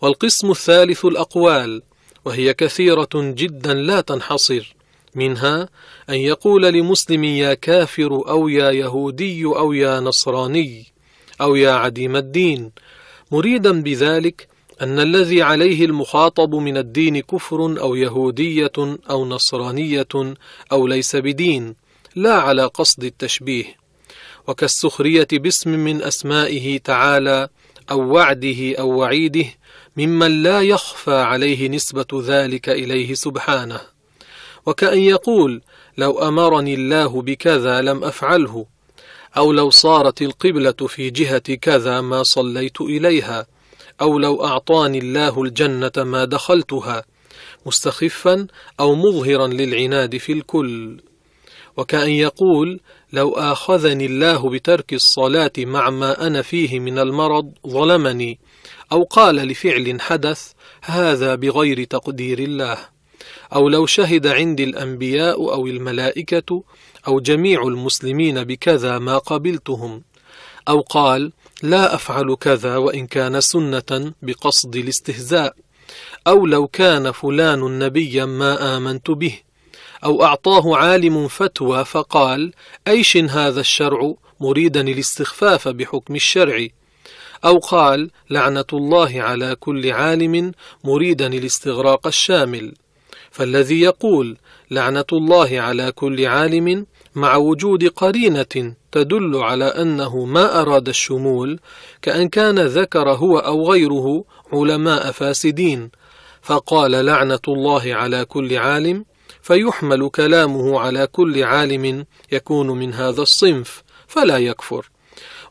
والقسم الثالث الأقوال وهي كثيرة جدا لا تنحصر منها أن يقول لمسلم يا كافر أو يا يهودي أو يا نصراني أو يا عديم الدين مريدا بذلك أن الذي عليه المخاطب من الدين كفر أو يهودية أو نصرانية أو ليس بدين لا على قصد التشبيه وكالسخرية باسم من أسمائه تعالى أو وعده أو وعيده ممن لا يخفى عليه نسبة ذلك إليه سبحانه وكأن يقول لو أمرني الله بكذا لم أفعله أو لو صارت القبلة في جهة كذا ما صليت إليها أو لو أعطاني الله الجنة ما دخلتها مستخفا أو مظهرا للعناد في الكل وكأن يقول لو آخذني الله بترك الصلاة مع ما أنا فيه من المرض ظلمني أو قال لفعل حدث هذا بغير تقدير الله أو لو شهد عندي الأنبياء أو الملائكة أو جميع المسلمين بكذا ما قبلتهم أو قال لا أفعل كذا وإن كان سنة بقصد الاستهزاء أو لو كان فلان نبيا ما آمنت به أو أعطاه عالم فتوى فقال أيش هذا الشرع مريدا الاستخفاف بحكم الشرع أو قال لعنة الله على كل عالم مريدا الاستغراق الشامل فالذي يقول لعنة الله على كل عالم مع وجود قرينة تدل على أنه ما أراد الشمول كأن كان ذكر هو أو غيره علماء فاسدين فقال لعنة الله على كل عالم فيحمل كلامه على كل عالم يكون من هذا الصنف فلا يكفر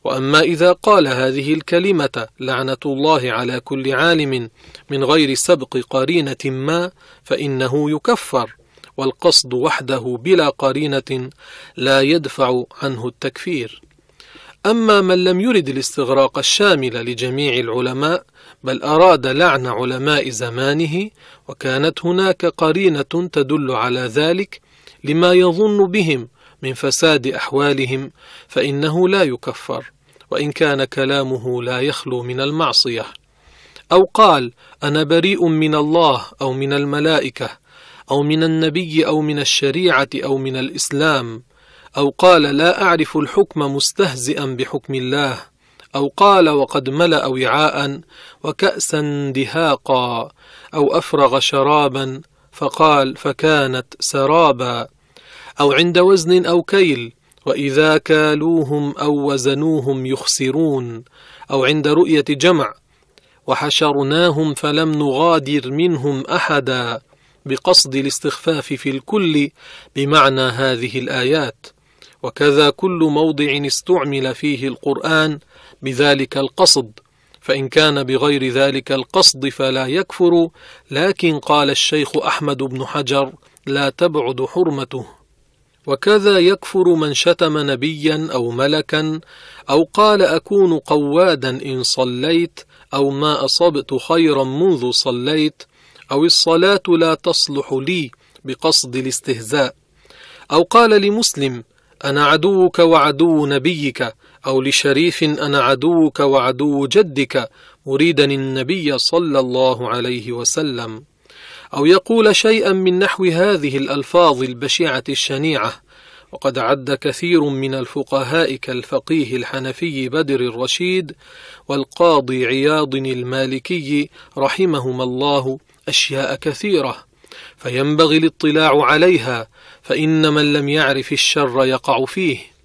وأما إذا قال هذه الكلمة لعنة الله على كل عالم من غير سبق قرينة ما فإنه يكفر والقصد وحده بلا قرينة لا يدفع عنه التكفير أما من لم يرد الاستغراق الشامل لجميع العلماء بل أراد لعن علماء زمانه وكانت هناك قرينة تدل على ذلك لما يظن بهم من فساد أحوالهم فإنه لا يكفر وإن كان كلامه لا يخلو من المعصية أو قال أنا بريء من الله أو من الملائكة أو من النبي أو من الشريعة أو من الإسلام أو قال لا أعرف الحكم مستهزئا بحكم الله أو قال وقد ملأ وعاء وكأسا دهاقا أو أفرغ شرابا فقال فكانت سرابا أو عند وزن أو كيل وإذا كالوهم أو وزنوهم يخسرون أو عند رؤية جمع وحشرناهم فلم نغادر منهم أحدا بقصد الاستخفاف في الكل بمعنى هذه الآيات وكذا كل موضع استعمل فيه القرآن بذلك القصد فإن كان بغير ذلك القصد فلا يكفر لكن قال الشيخ أحمد بن حجر لا تبعد حرمته وكذا يكفر من شتم نبيا أو ملكا أو قال أكون قوادا إن صليت أو ما أصبت خيرا منذ صليت أو الصلاة لا تصلح لي بقصد الاستهزاء أو قال لمسلم أنا عدوك وعدو نبيك أو لشريف أنا عدوك وعدو جدك مريدا النبي صلى الله عليه وسلم أو يقول شيئا من نحو هذه الألفاظ البشعة الشنيعة وقد عد كثير من الفقهاء كالفقيه الحنفي بدر الرشيد والقاضي عياض المالكي رحمهما الله أشياء كثيرة فينبغي الاطلاع عليها فإن من لم يعرف الشر يقع فيه